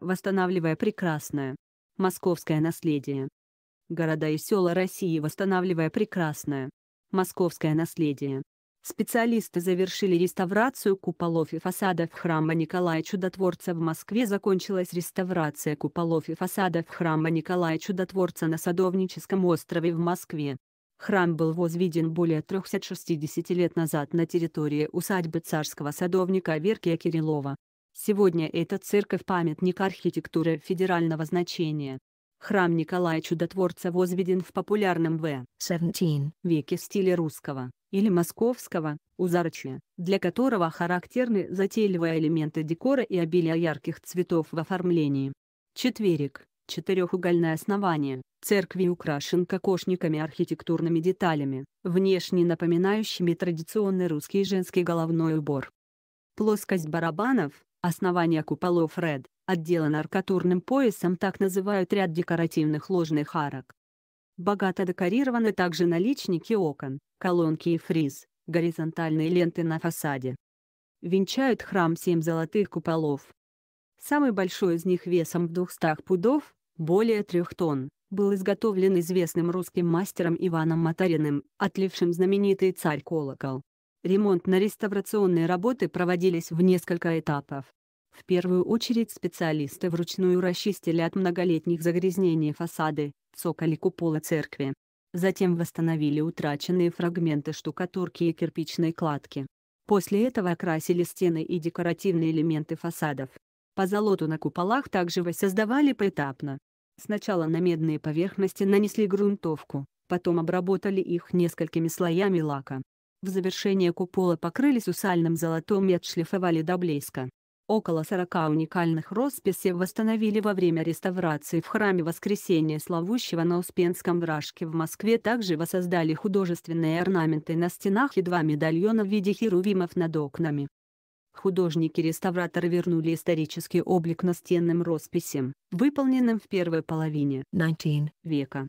восстанавливая прекрасное. Московское наследие. Города и села России восстанавливая прекрасное. Московское наследие. Специалисты завершили реставрацию куполов и фасадов храма Николая Чудотворца в Москве. Закончилась реставрация куполов и фасадов храма Николая Чудотворца на Садовническом острове в Москве. Храм был возведен более 360 лет назад на территории усадьбы царского садовника Веркия Кириллова. Сегодня эта церковь – памятник архитектуры федерального значения. Храм Николая Чудотворца возведен в популярном в 17 веке стиле русского или московского узарчия, для которого характерны затейливые элементы декора и обилие ярких цветов в оформлении. Четверик – четырехугольное основание, церкви украшен кокошниками архитектурными деталями, внешне напоминающими традиционный русский женский головной убор. Плоскость барабанов – Основание куполов Ред отделано аркатурным поясом так называют ряд декоративных ложных арок. Богато декорированы также наличники окон, колонки и фриз, горизонтальные ленты на фасаде. Венчают храм семь золотых куполов. Самый большой из них весом в 200 пудов, более трех тонн, был изготовлен известным русским мастером Иваном Матариным, отлившим знаменитый царь-колокол. Ремонтно-реставрационные работы проводились в несколько этапов. В первую очередь специалисты вручную расчистили от многолетних загрязнений фасады, цоколи купола церкви. Затем восстановили утраченные фрагменты штукатурки и кирпичной кладки. После этого окрасили стены и декоративные элементы фасадов. Позолоту на куполах также воссоздавали поэтапно. Сначала на медные поверхности нанесли грунтовку, потом обработали их несколькими слоями лака. В завершение купола покрыли сусальным золотом и отшлифовали до блеска. Около 40 уникальных росписей восстановили во время реставрации в храме Воскресения Славущего на Успенском вражке в Москве. Также воссоздали художественные орнаменты на стенах и два медальона в виде херувимов над окнами. Художники-реставраторы вернули исторический облик настенным росписям, выполненным в первой половине 19 века.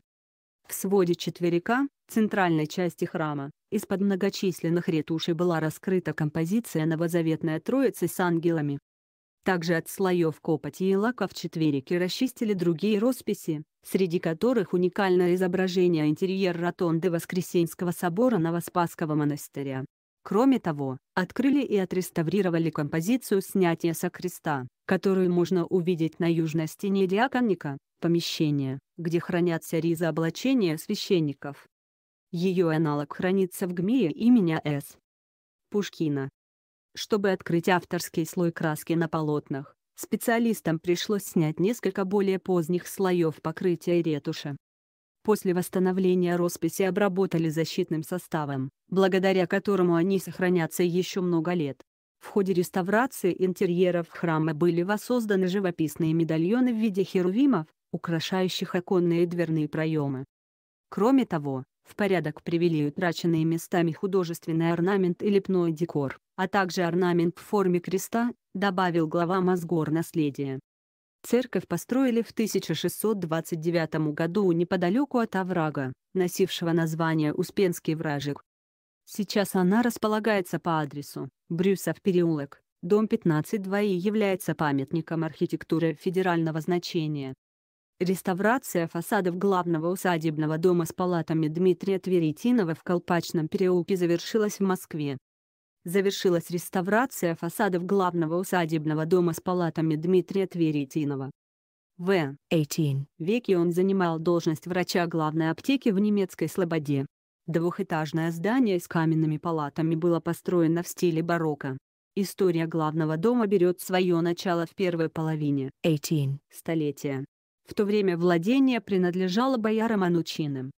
В своде четверика, центральной части храма, из-под многочисленных ретушей была раскрыта композиция «Новозаветная Троица» с ангелами, также от слоев копоти и лака в четверике расчистили другие росписи, среди которых уникальное изображение интерьер ротонды Воскресенского собора Новоспасского монастыря. Кроме того, открыли и отреставрировали композицию снятия со креста, которую можно увидеть на южной стене диаконника, помещения, где хранятся ризы облачения священников. Ее аналог хранится в ГМИе имени С. Пушкина. Чтобы открыть авторский слой краски на полотнах, специалистам пришлось снять несколько более поздних слоев покрытия и ретуши. После восстановления росписи обработали защитным составом, благодаря которому они сохранятся еще много лет. В ходе реставрации интерьеров храма были воссозданы живописные медальоны в виде херувимов, украшающих оконные и дверные проемы. Кроме того, в порядок привели утраченные местами художественный орнамент и лепной декор, а также орнамент в форме креста, добавил глава Мосгор наследия. Церковь построили в 1629 году неподалеку от оврага, носившего название Успенский вражек. Сейчас она располагается по адресу Брюсов переулок, дом 15-2 и является памятником архитектуры федерального значения. Реставрация фасадов главного усадебного дома с палатами Дмитрия Тверетинова в Колпачном переулке завершилась в Москве. Завершилась реставрация фасадов главного усадебного дома с палатами Дмитрия Тверетинова. В 18 веке он занимал должность врача главной аптеки в немецкой Слободе. Двухэтажное здание с каменными палатами было построено в стиле барокко. История главного дома берет свое начало в первой половине 18 столетия. В то время владение принадлежало боярам Анучиным.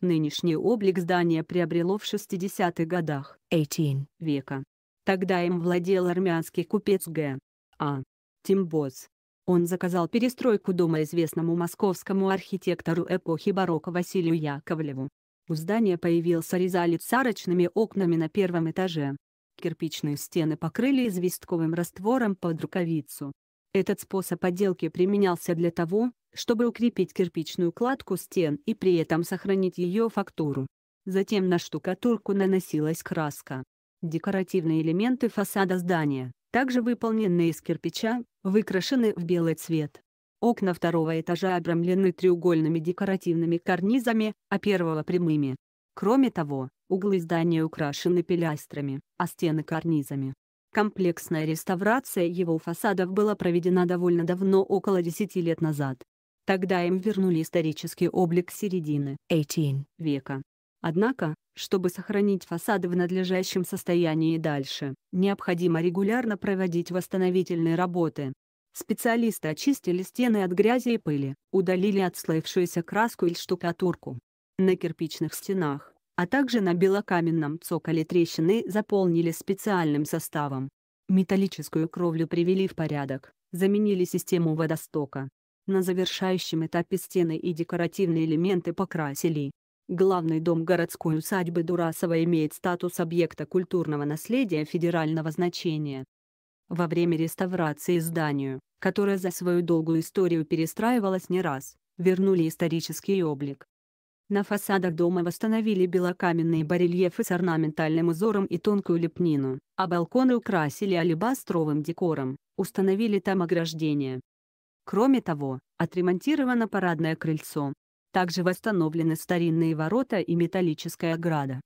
Нынешний облик здания приобрело в 60-х годах 18 века. Тогда им владел армянский купец Г. А. Тимбоц. Он заказал перестройку дома известному московскому архитектору эпохи барокко Василию Яковлеву. У здания появился резалит с арочными окнами на первом этаже. Кирпичные стены покрыли известковым раствором под рукавицу. Этот способ отделки применялся для того, чтобы укрепить кирпичную кладку стен и при этом сохранить ее фактуру. Затем на штукатурку наносилась краска. Декоративные элементы фасада здания, также выполненные из кирпича, выкрашены в белый цвет. Окна второго этажа обрамлены треугольными декоративными карнизами, а первого прямыми. Кроме того, углы здания украшены пилястрами, а стены карнизами. Комплексная реставрация его фасадов была проведена довольно давно, около 10 лет назад. Тогда им вернули исторический облик середины 18 века. Однако, чтобы сохранить фасады в надлежащем состоянии и дальше, необходимо регулярно проводить восстановительные работы. Специалисты очистили стены от грязи и пыли, удалили отслоившуюся краску и штукатурку. На кирпичных стенах а также на белокаменном цоколе трещины заполнили специальным составом. Металлическую кровлю привели в порядок, заменили систему водостока. На завершающем этапе стены и декоративные элементы покрасили. Главный дом городской усадьбы Дурасова имеет статус объекта культурного наследия федерального значения. Во время реставрации зданию, которое за свою долгую историю перестраивалось не раз, вернули исторический облик. На фасадах дома восстановили белокаменные барельефы с орнаментальным узором и тонкую лепнину, а балконы украсили алебастровым декором, установили там ограждение. Кроме того, отремонтировано парадное крыльцо. Также восстановлены старинные ворота и металлическая ограда.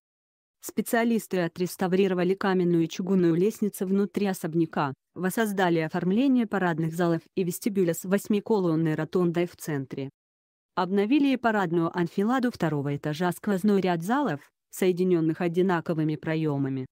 Специалисты отреставрировали каменную и чугунную лестницу внутри особняка, воссоздали оформление парадных залов и вестибюля с восьмиколонной ротондой в центре, обновили и парадную анфиладу второго этажа сквозной ряд залов, соединенных одинаковыми проемами.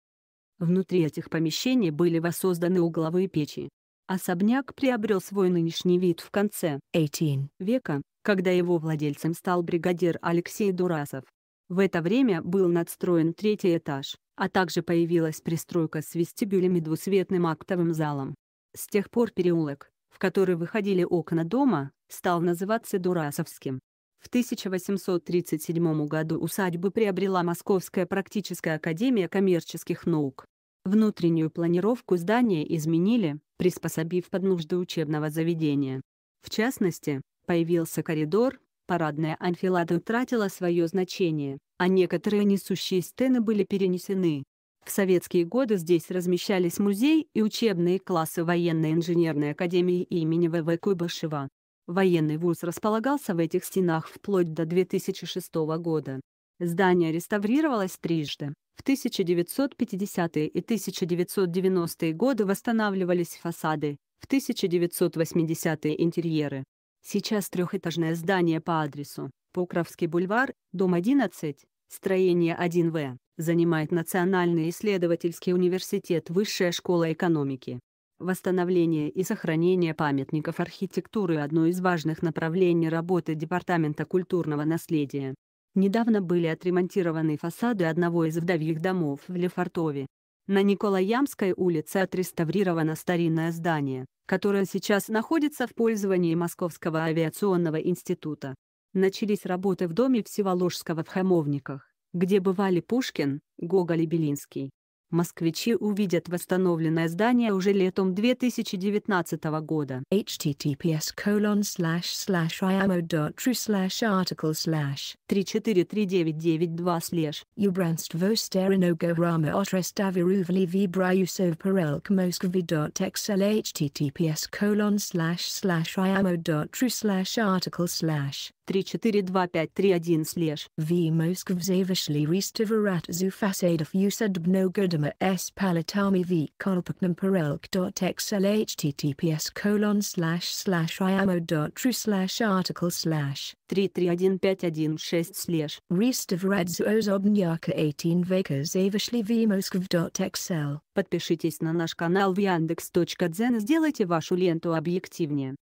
Внутри этих помещений были воссозданы угловые печи. Особняк приобрел свой нынешний вид в конце 18 века, когда его владельцем стал бригадир Алексей Дурасов. В это время был надстроен третий этаж, а также появилась пристройка с вестибюлем и двусветным актовым залом. С тех пор переулок, в который выходили окна дома, стал называться Дурасовским. В 1837 году усадьбу приобрела Московская практическая академия коммерческих наук. Внутреннюю планировку здания изменили, приспособив под нужды учебного заведения. В частности, появился коридор, парадная анфилада утратила свое значение, а некоторые несущие стены были перенесены. В советские годы здесь размещались музей и учебные классы Военной инженерной академии имени В.В. Куйбышева. Военный вуз располагался в этих стенах вплоть до 2006 года. Здание реставрировалось трижды. В 1950-е и 1990-е годы восстанавливались фасады, в 1980-е интерьеры. Сейчас трехэтажное здание по адресу Покровский бульвар, дом 11, строение 1В, занимает Национальный исследовательский университет Высшая школа экономики. Восстановление и сохранение памятников архитектуры – одно из важных направлений работы Департамента культурного наследия. Недавно были отремонтированы фасады одного из вдовьих домов в Лефортове. На Николаямской улице отреставрировано старинное здание, которое сейчас находится в пользовании Московского авиационного института. Начались работы в доме Всеволожского в Хамовниках, где бывали Пушкин, Гоголь и Белинский москвичи увидят восстановленное здание уже летом 2019 года. https colon slash slash iamo.tru slash article slash 343992 slash Ubranstvo sterinogo rama otrestaviruvli vibrayusov perelk moskvi.xl https colon slash slash iamo.tru slash article slash 34251 слеж. V Moskv завышли рестоварат зу фасадов юсадбно годома с палитами палатами v колпакном parelk.xlhttps colon slash slash iamo.ru slash article slash 331516 слеж. Рестоварат зу озобняка 18 века завышли v Moskv.xl Подпишитесь на наш канал в Яндекс.Дзен и сделайте вашу ленту объективнее.